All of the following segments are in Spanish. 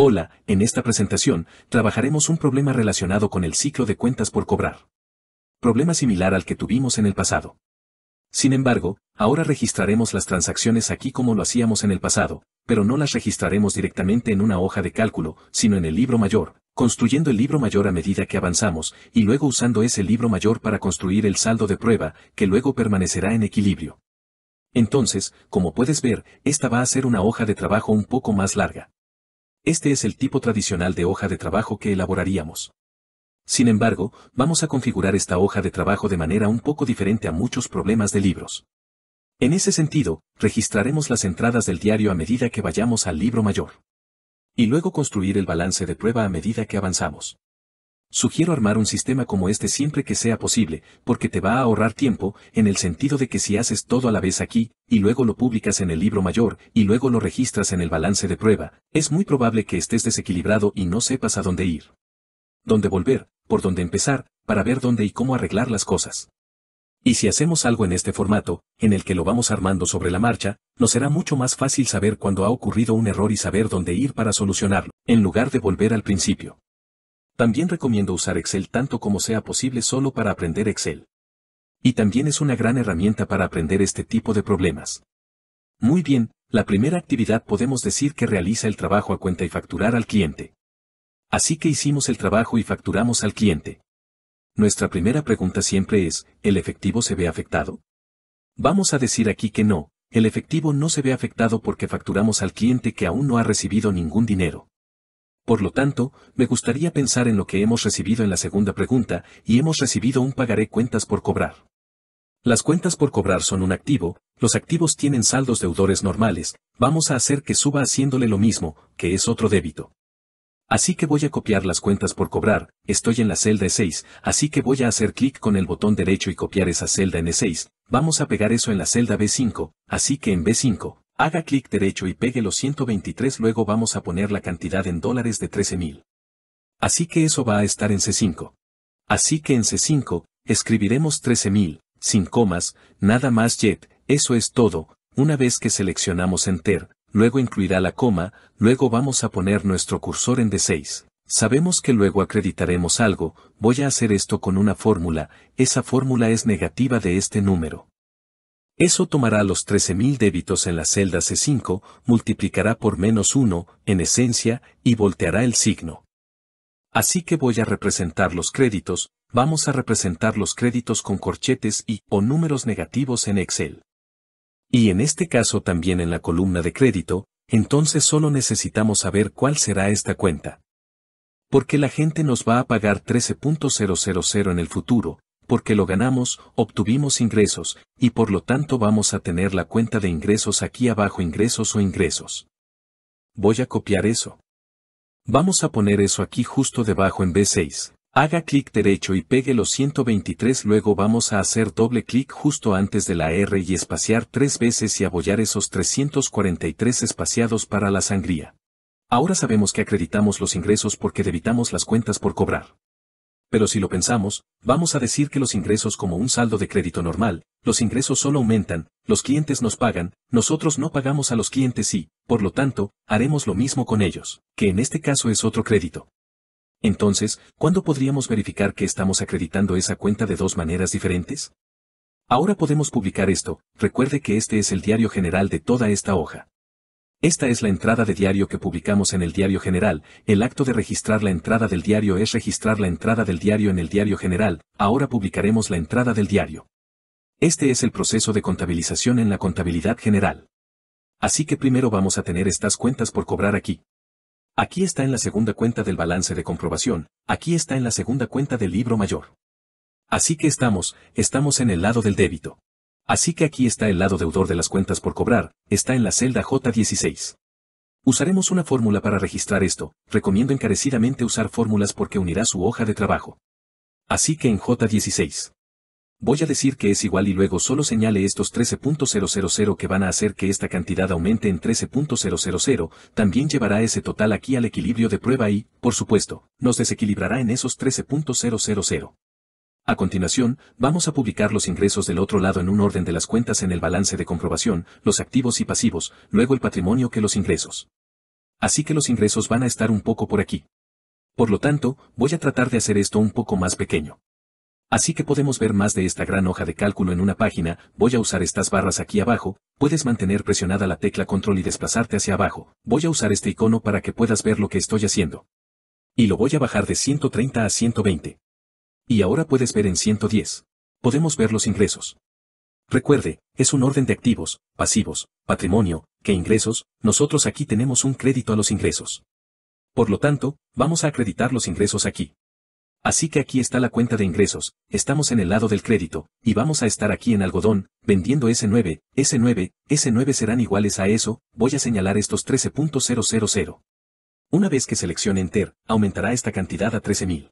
Hola, en esta presentación, trabajaremos un problema relacionado con el ciclo de cuentas por cobrar. Problema similar al que tuvimos en el pasado. Sin embargo, ahora registraremos las transacciones aquí como lo hacíamos en el pasado, pero no las registraremos directamente en una hoja de cálculo, sino en el libro mayor, construyendo el libro mayor a medida que avanzamos, y luego usando ese libro mayor para construir el saldo de prueba, que luego permanecerá en equilibrio. Entonces, como puedes ver, esta va a ser una hoja de trabajo un poco más larga. Este es el tipo tradicional de hoja de trabajo que elaboraríamos. Sin embargo, vamos a configurar esta hoja de trabajo de manera un poco diferente a muchos problemas de libros. En ese sentido, registraremos las entradas del diario a medida que vayamos al libro mayor. Y luego construir el balance de prueba a medida que avanzamos. Sugiero armar un sistema como este siempre que sea posible, porque te va a ahorrar tiempo, en el sentido de que si haces todo a la vez aquí, y luego lo publicas en el libro mayor, y luego lo registras en el balance de prueba, es muy probable que estés desequilibrado y no sepas a dónde ir. Dónde volver, por dónde empezar, para ver dónde y cómo arreglar las cosas. Y si hacemos algo en este formato, en el que lo vamos armando sobre la marcha, nos será mucho más fácil saber cuándo ha ocurrido un error y saber dónde ir para solucionarlo, en lugar de volver al principio. También recomiendo usar Excel tanto como sea posible solo para aprender Excel. Y también es una gran herramienta para aprender este tipo de problemas. Muy bien, la primera actividad podemos decir que realiza el trabajo a cuenta y facturar al cliente. Así que hicimos el trabajo y facturamos al cliente. Nuestra primera pregunta siempre es, ¿el efectivo se ve afectado? Vamos a decir aquí que no, el efectivo no se ve afectado porque facturamos al cliente que aún no ha recibido ningún dinero. Por lo tanto, me gustaría pensar en lo que hemos recibido en la segunda pregunta, y hemos recibido un pagaré cuentas por cobrar. Las cuentas por cobrar son un activo, los activos tienen saldos deudores normales, vamos a hacer que suba haciéndole lo mismo, que es otro débito. Así que voy a copiar las cuentas por cobrar, estoy en la celda e 6, así que voy a hacer clic con el botón derecho y copiar esa celda en e 6 vamos a pegar eso en la celda B5, así que en B5, Haga clic derecho y pegue los 123 luego vamos a poner la cantidad en dólares de 13.000. Así que eso va a estar en C5. Así que en C5, escribiremos 13.000, sin comas, nada más yet, eso es todo, una vez que seleccionamos Enter, luego incluirá la coma, luego vamos a poner nuestro cursor en D6. Sabemos que luego acreditaremos algo, voy a hacer esto con una fórmula, esa fórmula es negativa de este número. Eso tomará los 13.000 débitos en la celda C5, multiplicará por menos 1, en esencia, y volteará el signo. Así que voy a representar los créditos, vamos a representar los créditos con corchetes y o números negativos en Excel. Y en este caso también en la columna de crédito, entonces solo necesitamos saber cuál será esta cuenta. Porque la gente nos va a pagar 13.000 en el futuro, porque lo ganamos, obtuvimos ingresos, y por lo tanto vamos a tener la cuenta de ingresos aquí abajo ingresos o ingresos. Voy a copiar eso. Vamos a poner eso aquí justo debajo en B6. Haga clic derecho y pegue los 123 luego vamos a hacer doble clic justo antes de la R y espaciar tres veces y abollar esos 343 espaciados para la sangría. Ahora sabemos que acreditamos los ingresos porque debitamos las cuentas por cobrar. Pero si lo pensamos, vamos a decir que los ingresos como un saldo de crédito normal, los ingresos solo aumentan, los clientes nos pagan, nosotros no pagamos a los clientes y, por lo tanto, haremos lo mismo con ellos, que en este caso es otro crédito. Entonces, ¿cuándo podríamos verificar que estamos acreditando esa cuenta de dos maneras diferentes? Ahora podemos publicar esto, recuerde que este es el diario general de toda esta hoja. Esta es la entrada de diario que publicamos en el diario general, el acto de registrar la entrada del diario es registrar la entrada del diario en el diario general, ahora publicaremos la entrada del diario. Este es el proceso de contabilización en la contabilidad general. Así que primero vamos a tener estas cuentas por cobrar aquí. Aquí está en la segunda cuenta del balance de comprobación, aquí está en la segunda cuenta del libro mayor. Así que estamos, estamos en el lado del débito. Así que aquí está el lado deudor de las cuentas por cobrar, está en la celda J16. Usaremos una fórmula para registrar esto, recomiendo encarecidamente usar fórmulas porque unirá su hoja de trabajo. Así que en J16. Voy a decir que es igual y luego solo señale estos 13.000 que van a hacer que esta cantidad aumente en 13.000, también llevará ese total aquí al equilibrio de prueba y, por supuesto, nos desequilibrará en esos 13.000. A continuación, vamos a publicar los ingresos del otro lado en un orden de las cuentas en el balance de comprobación, los activos y pasivos, luego el patrimonio que los ingresos. Así que los ingresos van a estar un poco por aquí. Por lo tanto, voy a tratar de hacer esto un poco más pequeño. Así que podemos ver más de esta gran hoja de cálculo en una página, voy a usar estas barras aquí abajo, puedes mantener presionada la tecla control y desplazarte hacia abajo, voy a usar este icono para que puedas ver lo que estoy haciendo. Y lo voy a bajar de 130 a 120. Y ahora puedes ver en 110. Podemos ver los ingresos. Recuerde, es un orden de activos, pasivos, patrimonio, que ingresos, nosotros aquí tenemos un crédito a los ingresos. Por lo tanto, vamos a acreditar los ingresos aquí. Así que aquí está la cuenta de ingresos, estamos en el lado del crédito, y vamos a estar aquí en algodón, vendiendo S9, S9, S9 serán iguales a eso, voy a señalar estos 13.000. Una vez que seleccione Enter, aumentará esta cantidad a 13.000.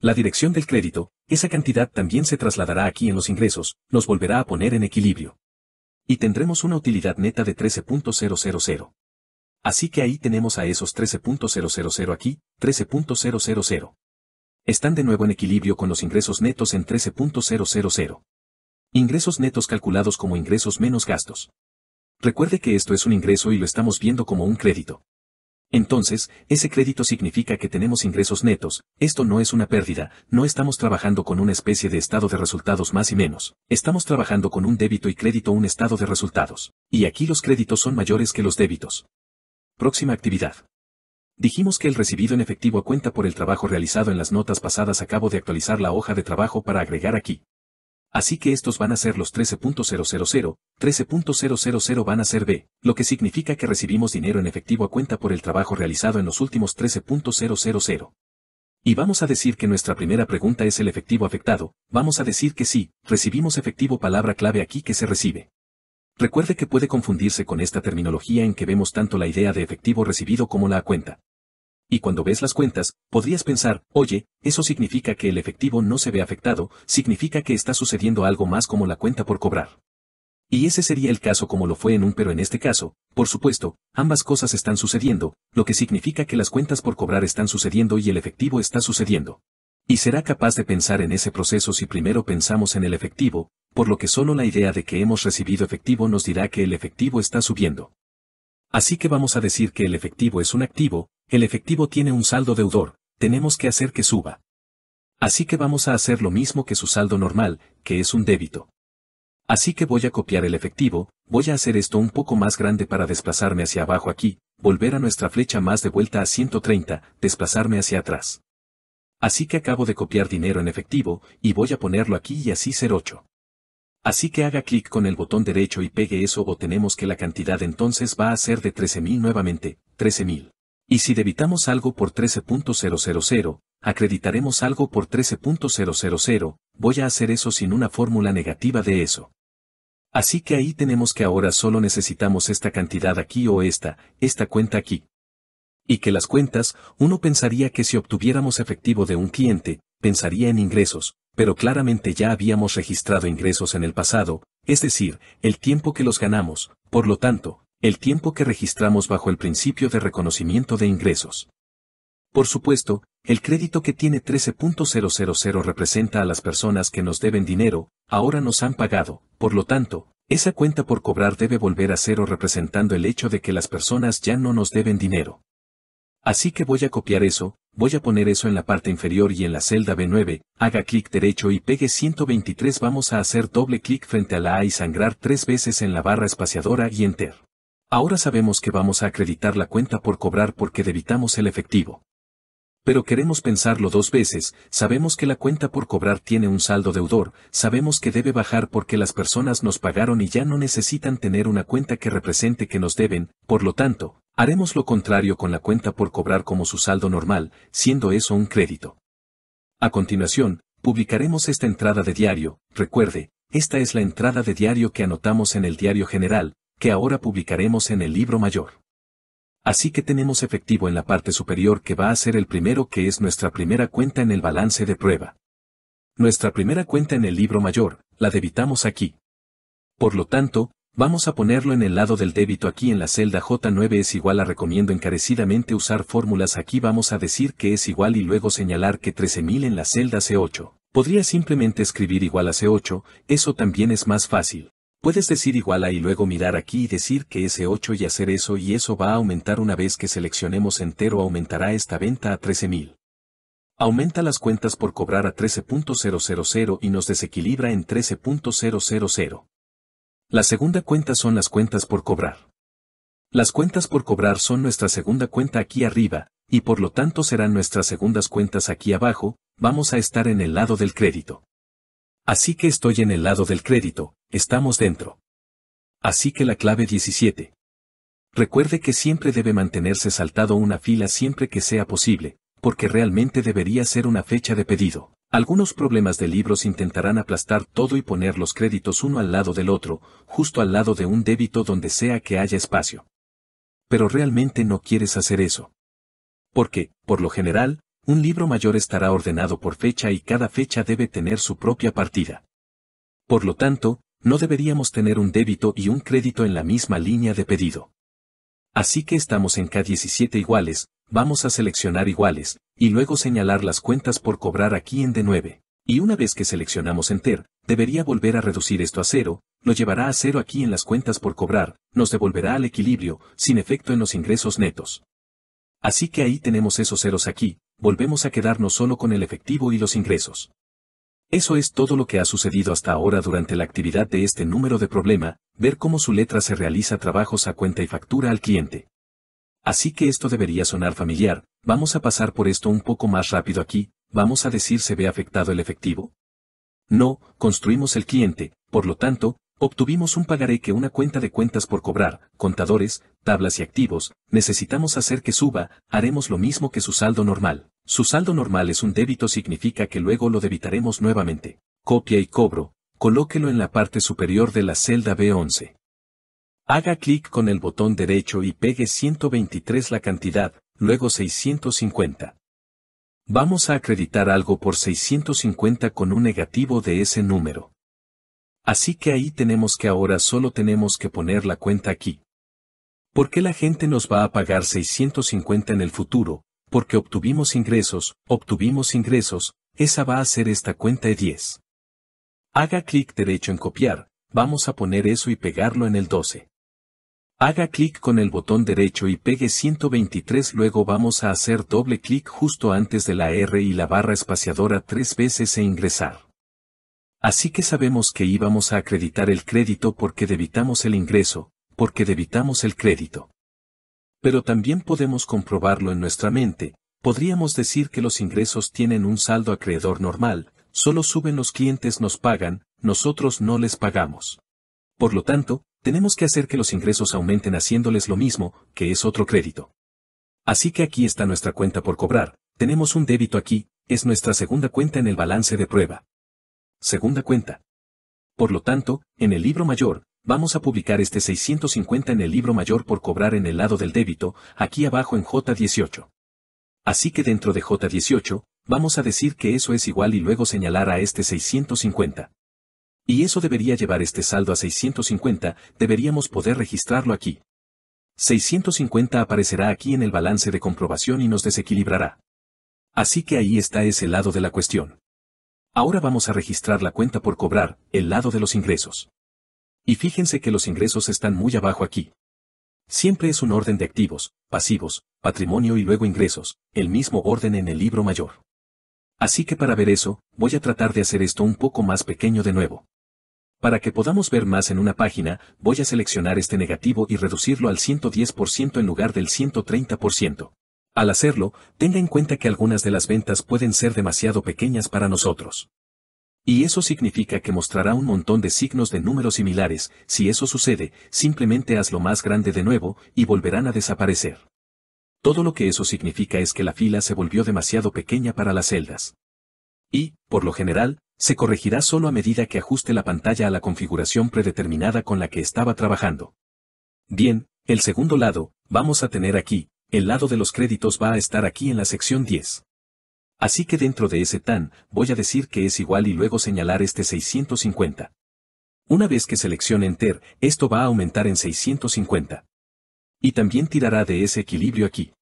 La dirección del crédito, esa cantidad también se trasladará aquí en los ingresos, nos volverá a poner en equilibrio. Y tendremos una utilidad neta de 13.000. Así que ahí tenemos a esos 13.000 aquí, 13.000. Están de nuevo en equilibrio con los ingresos netos en 13.000. Ingresos netos calculados como ingresos menos gastos. Recuerde que esto es un ingreso y lo estamos viendo como un crédito. Entonces, ese crédito significa que tenemos ingresos netos, esto no es una pérdida, no estamos trabajando con una especie de estado de resultados más y menos, estamos trabajando con un débito y crédito un estado de resultados. Y aquí los créditos son mayores que los débitos. Próxima actividad. Dijimos que el recibido en efectivo cuenta por el trabajo realizado en las notas pasadas acabo de actualizar la hoja de trabajo para agregar aquí. Así que estos van a ser los 13.000, 13.000 van a ser B, lo que significa que recibimos dinero en efectivo a cuenta por el trabajo realizado en los últimos 13.000. Y vamos a decir que nuestra primera pregunta es el efectivo afectado, vamos a decir que sí, recibimos efectivo palabra clave aquí que se recibe. Recuerde que puede confundirse con esta terminología en que vemos tanto la idea de efectivo recibido como la a cuenta. Y cuando ves las cuentas, podrías pensar, oye, eso significa que el efectivo no se ve afectado, significa que está sucediendo algo más como la cuenta por cobrar. Y ese sería el caso como lo fue en un pero en este caso, por supuesto, ambas cosas están sucediendo, lo que significa que las cuentas por cobrar están sucediendo y el efectivo está sucediendo. Y será capaz de pensar en ese proceso si primero pensamos en el efectivo, por lo que solo la idea de que hemos recibido efectivo nos dirá que el efectivo está subiendo. Así que vamos a decir que el efectivo es un activo, el efectivo tiene un saldo deudor, tenemos que hacer que suba. Así que vamos a hacer lo mismo que su saldo normal, que es un débito. Así que voy a copiar el efectivo, voy a hacer esto un poco más grande para desplazarme hacia abajo aquí, volver a nuestra flecha más de vuelta a 130, desplazarme hacia atrás. Así que acabo de copiar dinero en efectivo, y voy a ponerlo aquí y así ser 8. Así que haga clic con el botón derecho y pegue eso o tenemos que la cantidad entonces va a ser de 13.000 nuevamente, 13.000. Y si debitamos algo por 13.000, acreditaremos algo por 13.000, voy a hacer eso sin una fórmula negativa de eso. Así que ahí tenemos que ahora solo necesitamos esta cantidad aquí o esta, esta cuenta aquí. Y que las cuentas, uno pensaría que si obtuviéramos efectivo de un cliente, pensaría en ingresos, pero claramente ya habíamos registrado ingresos en el pasado, es decir, el tiempo que los ganamos, por lo tanto, el tiempo que registramos bajo el principio de reconocimiento de ingresos. Por supuesto, el crédito que tiene 13.000 representa a las personas que nos deben dinero, ahora nos han pagado, por lo tanto, esa cuenta por cobrar debe volver a cero representando el hecho de que las personas ya no nos deben dinero. Así que voy a copiar eso, Voy a poner eso en la parte inferior y en la celda B9, haga clic derecho y pegue 123 vamos a hacer doble clic frente a la A y sangrar tres veces en la barra espaciadora y Enter. Ahora sabemos que vamos a acreditar la cuenta por cobrar porque debitamos el efectivo. Pero queremos pensarlo dos veces, sabemos que la cuenta por cobrar tiene un saldo deudor, sabemos que debe bajar porque las personas nos pagaron y ya no necesitan tener una cuenta que represente que nos deben, por lo tanto, Haremos lo contrario con la cuenta por cobrar como su saldo normal, siendo eso un crédito. A continuación, publicaremos esta entrada de diario, recuerde, esta es la entrada de diario que anotamos en el diario general, que ahora publicaremos en el libro mayor. Así que tenemos efectivo en la parte superior que va a ser el primero que es nuestra primera cuenta en el balance de prueba. Nuestra primera cuenta en el libro mayor, la debitamos aquí. Por lo tanto, Vamos a ponerlo en el lado del débito aquí en la celda J9 es igual a recomiendo encarecidamente usar fórmulas aquí vamos a decir que es igual y luego señalar que 13.000 en la celda C8. Podría simplemente escribir igual a C8, eso también es más fácil. Puedes decir igual a y luego mirar aquí y decir que es 8 y hacer eso y eso va a aumentar una vez que seleccionemos entero aumentará esta venta a 13.000. Aumenta las cuentas por cobrar a 13.000 y nos desequilibra en 13.000. La segunda cuenta son las cuentas por cobrar. Las cuentas por cobrar son nuestra segunda cuenta aquí arriba, y por lo tanto serán nuestras segundas cuentas aquí abajo, vamos a estar en el lado del crédito. Así que estoy en el lado del crédito, estamos dentro. Así que la clave 17. Recuerde que siempre debe mantenerse saltado una fila siempre que sea posible, porque realmente debería ser una fecha de pedido. Algunos problemas de libros intentarán aplastar todo y poner los créditos uno al lado del otro, justo al lado de un débito donde sea que haya espacio. Pero realmente no quieres hacer eso. Porque, por lo general, un libro mayor estará ordenado por fecha y cada fecha debe tener su propia partida. Por lo tanto, no deberíamos tener un débito y un crédito en la misma línea de pedido. Así que estamos en K17 iguales, Vamos a seleccionar iguales, y luego señalar las cuentas por cobrar aquí en D9. Y una vez que seleccionamos Enter, debería volver a reducir esto a cero, lo llevará a cero aquí en las cuentas por cobrar, nos devolverá al equilibrio, sin efecto en los ingresos netos. Así que ahí tenemos esos ceros aquí, volvemos a quedarnos solo con el efectivo y los ingresos. Eso es todo lo que ha sucedido hasta ahora durante la actividad de este número de problema, ver cómo su letra se realiza trabajos a cuenta y factura al cliente. Así que esto debería sonar familiar, vamos a pasar por esto un poco más rápido aquí, vamos a decir se ve afectado el efectivo. No, construimos el cliente, por lo tanto, obtuvimos un pagaré que una cuenta de cuentas por cobrar, contadores, tablas y activos, necesitamos hacer que suba, haremos lo mismo que su saldo normal. Su saldo normal es un débito significa que luego lo debitaremos nuevamente. Copia y cobro, colóquelo en la parte superior de la celda B11. Haga clic con el botón derecho y pegue 123 la cantidad, luego 650. Vamos a acreditar algo por 650 con un negativo de ese número. Así que ahí tenemos que ahora solo tenemos que poner la cuenta aquí. ¿Por qué la gente nos va a pagar 650 en el futuro? Porque obtuvimos ingresos, obtuvimos ingresos, esa va a ser esta cuenta de 10 Haga clic derecho en copiar, vamos a poner eso y pegarlo en el 12. Haga clic con el botón derecho y pegue 123 luego vamos a hacer doble clic justo antes de la R y la barra espaciadora tres veces e ingresar. Así que sabemos que íbamos a acreditar el crédito porque debitamos el ingreso, porque debitamos el crédito. Pero también podemos comprobarlo en nuestra mente, podríamos decir que los ingresos tienen un saldo acreedor normal, solo suben los clientes nos pagan, nosotros no les pagamos. Por lo tanto, tenemos que hacer que los ingresos aumenten haciéndoles lo mismo, que es otro crédito. Así que aquí está nuestra cuenta por cobrar, tenemos un débito aquí, es nuestra segunda cuenta en el balance de prueba. Segunda cuenta. Por lo tanto, en el libro mayor, vamos a publicar este 650 en el libro mayor por cobrar en el lado del débito, aquí abajo en J18. Así que dentro de J18, vamos a decir que eso es igual y luego señalar a este 650. Y eso debería llevar este saldo a 650, deberíamos poder registrarlo aquí. 650 aparecerá aquí en el balance de comprobación y nos desequilibrará. Así que ahí está ese lado de la cuestión. Ahora vamos a registrar la cuenta por cobrar, el lado de los ingresos. Y fíjense que los ingresos están muy abajo aquí. Siempre es un orden de activos, pasivos, patrimonio y luego ingresos, el mismo orden en el libro mayor. Así que para ver eso, voy a tratar de hacer esto un poco más pequeño de nuevo. Para que podamos ver más en una página, voy a seleccionar este negativo y reducirlo al 110% en lugar del 130%. Al hacerlo, tenga en cuenta que algunas de las ventas pueden ser demasiado pequeñas para nosotros. Y eso significa que mostrará un montón de signos de números similares, si eso sucede, simplemente hazlo más grande de nuevo y volverán a desaparecer. Todo lo que eso significa es que la fila se volvió demasiado pequeña para las celdas. Y, por lo general, se corregirá solo a medida que ajuste la pantalla a la configuración predeterminada con la que estaba trabajando. Bien, el segundo lado, vamos a tener aquí, el lado de los créditos va a estar aquí en la sección 10. Así que dentro de ese TAN, voy a decir que es igual y luego señalar este 650. Una vez que seleccione Enter, esto va a aumentar en 650. Y también tirará de ese equilibrio aquí.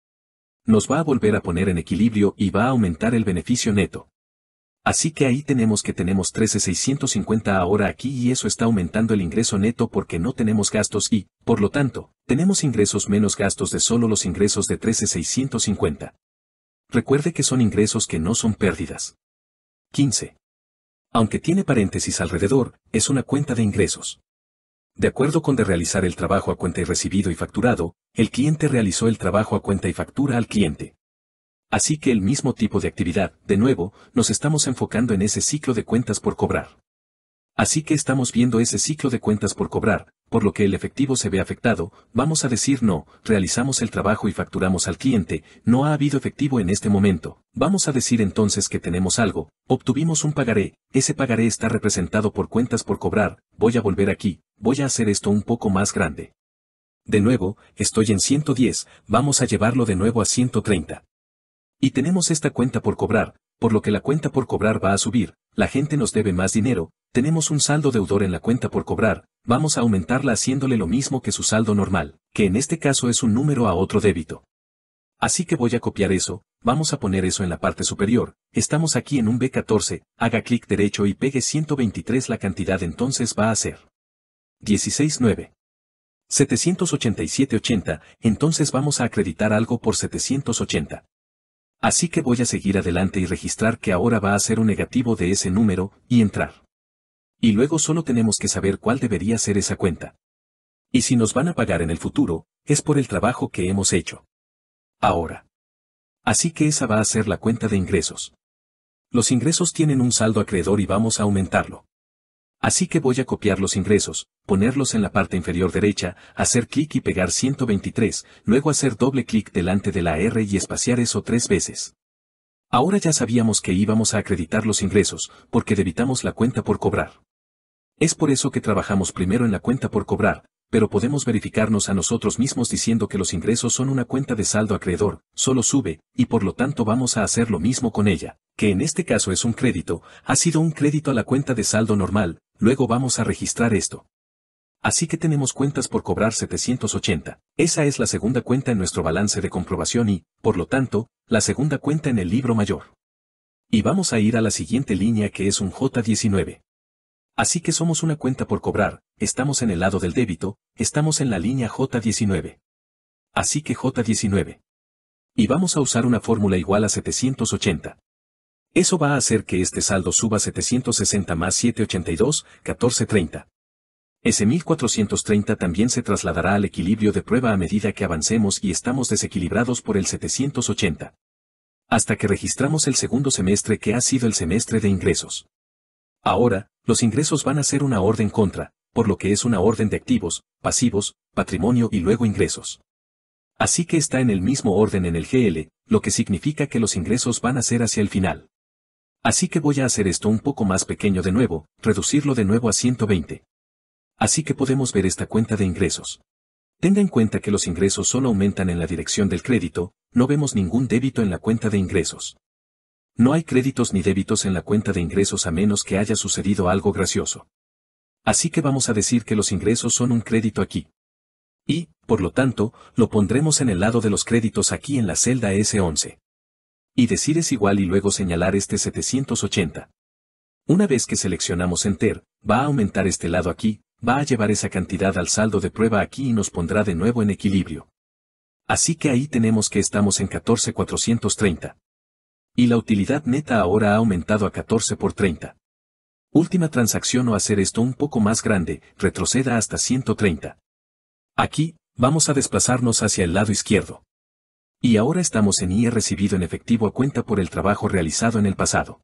Nos va a volver a poner en equilibrio y va a aumentar el beneficio neto. Así que ahí tenemos que tenemos 13,650 ahora aquí y eso está aumentando el ingreso neto porque no tenemos gastos y, por lo tanto, tenemos ingresos menos gastos de solo los ingresos de 13,650. Recuerde que son ingresos que no son pérdidas. 15. Aunque tiene paréntesis alrededor, es una cuenta de ingresos. De acuerdo con de realizar el trabajo a cuenta y recibido y facturado, el cliente realizó el trabajo a cuenta y factura al cliente. Así que el mismo tipo de actividad, de nuevo, nos estamos enfocando en ese ciclo de cuentas por cobrar. Así que estamos viendo ese ciclo de cuentas por cobrar, por lo que el efectivo se ve afectado, vamos a decir no, realizamos el trabajo y facturamos al cliente, no ha habido efectivo en este momento, vamos a decir entonces que tenemos algo, obtuvimos un pagaré, ese pagaré está representado por cuentas por cobrar, voy a volver aquí, voy a hacer esto un poco más grande. De nuevo, estoy en 110, vamos a llevarlo de nuevo a 130. Y tenemos esta cuenta por cobrar, por lo que la cuenta por cobrar va a subir, la gente nos debe más dinero, tenemos un saldo deudor en la cuenta por cobrar, vamos a aumentarla haciéndole lo mismo que su saldo normal, que en este caso es un número a otro débito. Así que voy a copiar eso, vamos a poner eso en la parte superior, estamos aquí en un B14, haga clic derecho y pegue 123 la cantidad entonces va a ser 16.9. 787.80, entonces vamos a acreditar algo por 780. Así que voy a seguir adelante y registrar que ahora va a ser un negativo de ese número, y entrar. Y luego solo tenemos que saber cuál debería ser esa cuenta. Y si nos van a pagar en el futuro, es por el trabajo que hemos hecho. Ahora. Así que esa va a ser la cuenta de ingresos. Los ingresos tienen un saldo acreedor y vamos a aumentarlo. Así que voy a copiar los ingresos, ponerlos en la parte inferior derecha, hacer clic y pegar 123, luego hacer doble clic delante de la R y espaciar eso tres veces. Ahora ya sabíamos que íbamos a acreditar los ingresos, porque debitamos la cuenta por cobrar. Es por eso que trabajamos primero en la cuenta por cobrar, pero podemos verificarnos a nosotros mismos diciendo que los ingresos son una cuenta de saldo acreedor, solo sube, y por lo tanto vamos a hacer lo mismo con ella, que en este caso es un crédito, ha sido un crédito a la cuenta de saldo normal, Luego vamos a registrar esto. Así que tenemos cuentas por cobrar 780. Esa es la segunda cuenta en nuestro balance de comprobación y, por lo tanto, la segunda cuenta en el libro mayor. Y vamos a ir a la siguiente línea que es un J19. Así que somos una cuenta por cobrar, estamos en el lado del débito, estamos en la línea J19. Así que J19. Y vamos a usar una fórmula igual a 780. Eso va a hacer que este saldo suba 760 más 782, 1430. Ese 1430 también se trasladará al equilibrio de prueba a medida que avancemos y estamos desequilibrados por el 780. Hasta que registramos el segundo semestre que ha sido el semestre de ingresos. Ahora, los ingresos van a ser una orden contra, por lo que es una orden de activos, pasivos, patrimonio y luego ingresos. Así que está en el mismo orden en el GL, lo que significa que los ingresos van a ser hacia el final. Así que voy a hacer esto un poco más pequeño de nuevo, reducirlo de nuevo a 120. Así que podemos ver esta cuenta de ingresos. Tenga en cuenta que los ingresos solo aumentan en la dirección del crédito, no vemos ningún débito en la cuenta de ingresos. No hay créditos ni débitos en la cuenta de ingresos a menos que haya sucedido algo gracioso. Así que vamos a decir que los ingresos son un crédito aquí. Y, por lo tanto, lo pondremos en el lado de los créditos aquí en la celda S11 y decir es igual y luego señalar este 780. Una vez que seleccionamos Enter, va a aumentar este lado aquí, va a llevar esa cantidad al saldo de prueba aquí y nos pondrá de nuevo en equilibrio. Así que ahí tenemos que estamos en 14,430. Y la utilidad neta ahora ha aumentado a 14 por 30. Última transacción o hacer esto un poco más grande, retroceda hasta 130. Aquí, vamos a desplazarnos hacia el lado izquierdo. Y ahora estamos en IE recibido en efectivo a cuenta por el trabajo realizado en el pasado.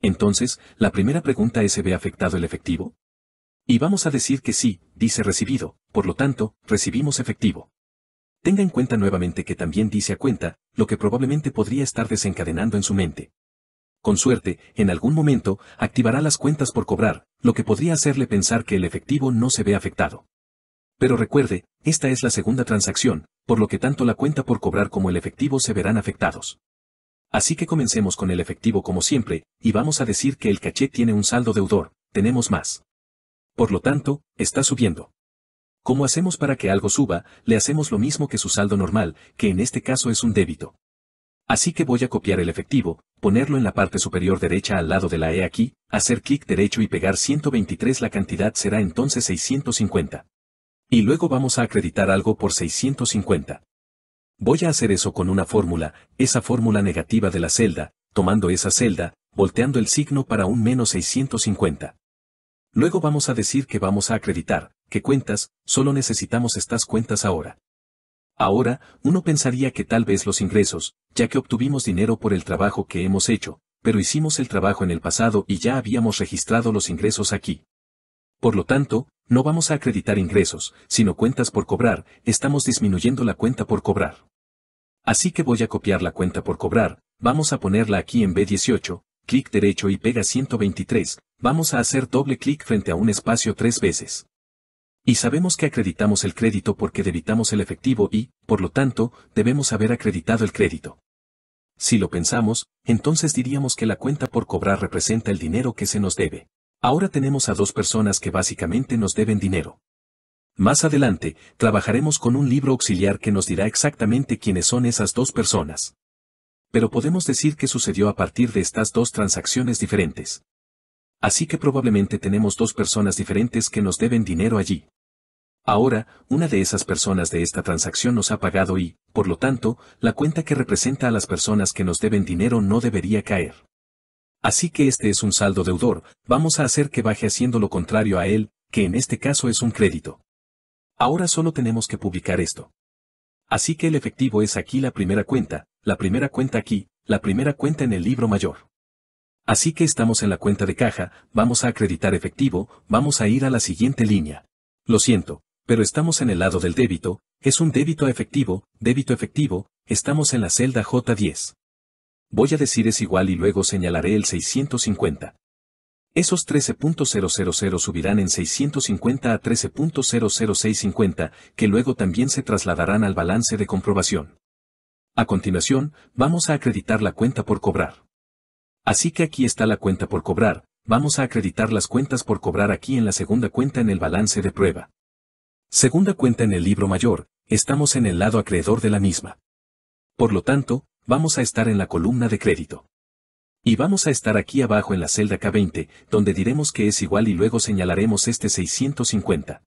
Entonces, la primera pregunta es ¿se ve afectado el efectivo? Y vamos a decir que sí, dice recibido, por lo tanto, recibimos efectivo. Tenga en cuenta nuevamente que también dice a cuenta, lo que probablemente podría estar desencadenando en su mente. Con suerte, en algún momento, activará las cuentas por cobrar, lo que podría hacerle pensar que el efectivo no se ve afectado. Pero recuerde, esta es la segunda transacción, por lo que tanto la cuenta por cobrar como el efectivo se verán afectados. Así que comencemos con el efectivo como siempre, y vamos a decir que el caché tiene un saldo deudor, tenemos más. Por lo tanto, está subiendo. Como hacemos para que algo suba, le hacemos lo mismo que su saldo normal, que en este caso es un débito. Así que voy a copiar el efectivo, ponerlo en la parte superior derecha al lado de la E aquí, hacer clic derecho y pegar 123 la cantidad será entonces 650. Y luego vamos a acreditar algo por 650. Voy a hacer eso con una fórmula, esa fórmula negativa de la celda, tomando esa celda, volteando el signo para un menos 650. Luego vamos a decir que vamos a acreditar, que cuentas, solo necesitamos estas cuentas ahora. Ahora, uno pensaría que tal vez los ingresos, ya que obtuvimos dinero por el trabajo que hemos hecho, pero hicimos el trabajo en el pasado y ya habíamos registrado los ingresos aquí. Por lo tanto, no vamos a acreditar ingresos, sino cuentas por cobrar, estamos disminuyendo la cuenta por cobrar. Así que voy a copiar la cuenta por cobrar, vamos a ponerla aquí en B18, clic derecho y pega 123, vamos a hacer doble clic frente a un espacio tres veces. Y sabemos que acreditamos el crédito porque debitamos el efectivo y, por lo tanto, debemos haber acreditado el crédito. Si lo pensamos, entonces diríamos que la cuenta por cobrar representa el dinero que se nos debe. Ahora tenemos a dos personas que básicamente nos deben dinero. Más adelante, trabajaremos con un libro auxiliar que nos dirá exactamente quiénes son esas dos personas. Pero podemos decir que sucedió a partir de estas dos transacciones diferentes. Así que probablemente tenemos dos personas diferentes que nos deben dinero allí. Ahora, una de esas personas de esta transacción nos ha pagado y, por lo tanto, la cuenta que representa a las personas que nos deben dinero no debería caer. Así que este es un saldo deudor, vamos a hacer que baje haciendo lo contrario a él, que en este caso es un crédito. Ahora solo tenemos que publicar esto. Así que el efectivo es aquí la primera cuenta, la primera cuenta aquí, la primera cuenta en el libro mayor. Así que estamos en la cuenta de caja, vamos a acreditar efectivo, vamos a ir a la siguiente línea. Lo siento, pero estamos en el lado del débito, es un débito a efectivo, débito efectivo, estamos en la celda J10. Voy a decir es igual y luego señalaré el 650. Esos 13.000 subirán en 650 a 13.00650, que luego también se trasladarán al balance de comprobación. A continuación, vamos a acreditar la cuenta por cobrar. Así que aquí está la cuenta por cobrar, vamos a acreditar las cuentas por cobrar aquí en la segunda cuenta en el balance de prueba. Segunda cuenta en el libro mayor, estamos en el lado acreedor de la misma. Por lo tanto, vamos a estar en la columna de crédito. Y vamos a estar aquí abajo en la celda K20, donde diremos que es igual y luego señalaremos este 650.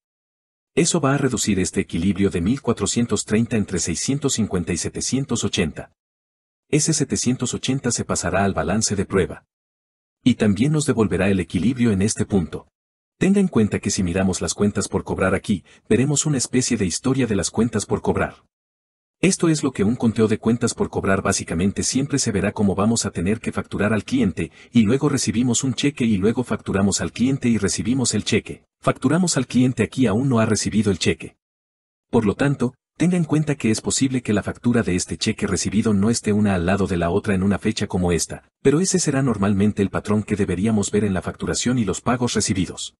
Eso va a reducir este equilibrio de 1430 entre 650 y 780. Ese 780 se pasará al balance de prueba. Y también nos devolverá el equilibrio en este punto. Tenga en cuenta que si miramos las cuentas por cobrar aquí, veremos una especie de historia de las cuentas por cobrar. Esto es lo que un conteo de cuentas por cobrar básicamente siempre se verá como vamos a tener que facturar al cliente, y luego recibimos un cheque y luego facturamos al cliente y recibimos el cheque. Facturamos al cliente aquí aún no ha recibido el cheque. Por lo tanto, tenga en cuenta que es posible que la factura de este cheque recibido no esté una al lado de la otra en una fecha como esta, pero ese será normalmente el patrón que deberíamos ver en la facturación y los pagos recibidos.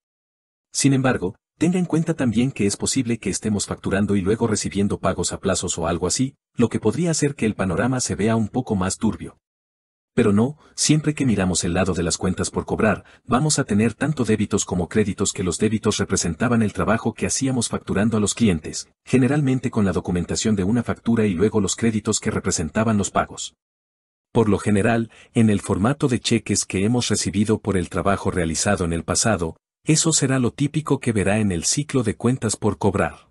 Sin embargo, Tenga en cuenta también que es posible que estemos facturando y luego recibiendo pagos a plazos o algo así, lo que podría hacer que el panorama se vea un poco más turbio. Pero no, siempre que miramos el lado de las cuentas por cobrar, vamos a tener tanto débitos como créditos que los débitos representaban el trabajo que hacíamos facturando a los clientes, generalmente con la documentación de una factura y luego los créditos que representaban los pagos. Por lo general, en el formato de cheques que hemos recibido por el trabajo realizado en el pasado, eso será lo típico que verá en el ciclo de cuentas por cobrar.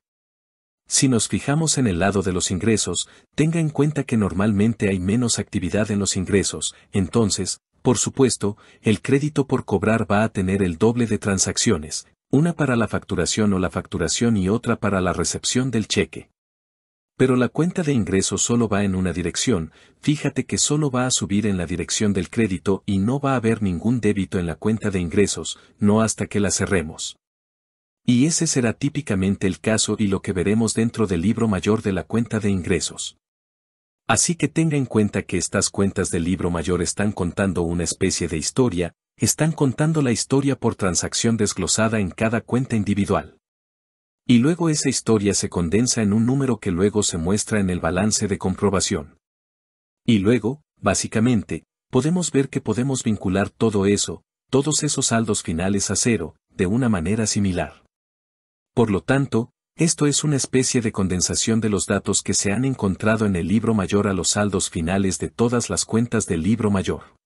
Si nos fijamos en el lado de los ingresos, tenga en cuenta que normalmente hay menos actividad en los ingresos, entonces, por supuesto, el crédito por cobrar va a tener el doble de transacciones, una para la facturación o la facturación y otra para la recepción del cheque. Pero la cuenta de ingresos solo va en una dirección, fíjate que solo va a subir en la dirección del crédito y no va a haber ningún débito en la cuenta de ingresos, no hasta que la cerremos. Y ese será típicamente el caso y lo que veremos dentro del libro mayor de la cuenta de ingresos. Así que tenga en cuenta que estas cuentas del libro mayor están contando una especie de historia, están contando la historia por transacción desglosada en cada cuenta individual. Y luego esa historia se condensa en un número que luego se muestra en el balance de comprobación. Y luego, básicamente, podemos ver que podemos vincular todo eso, todos esos saldos finales a cero, de una manera similar. Por lo tanto, esto es una especie de condensación de los datos que se han encontrado en el libro mayor a los saldos finales de todas las cuentas del libro mayor.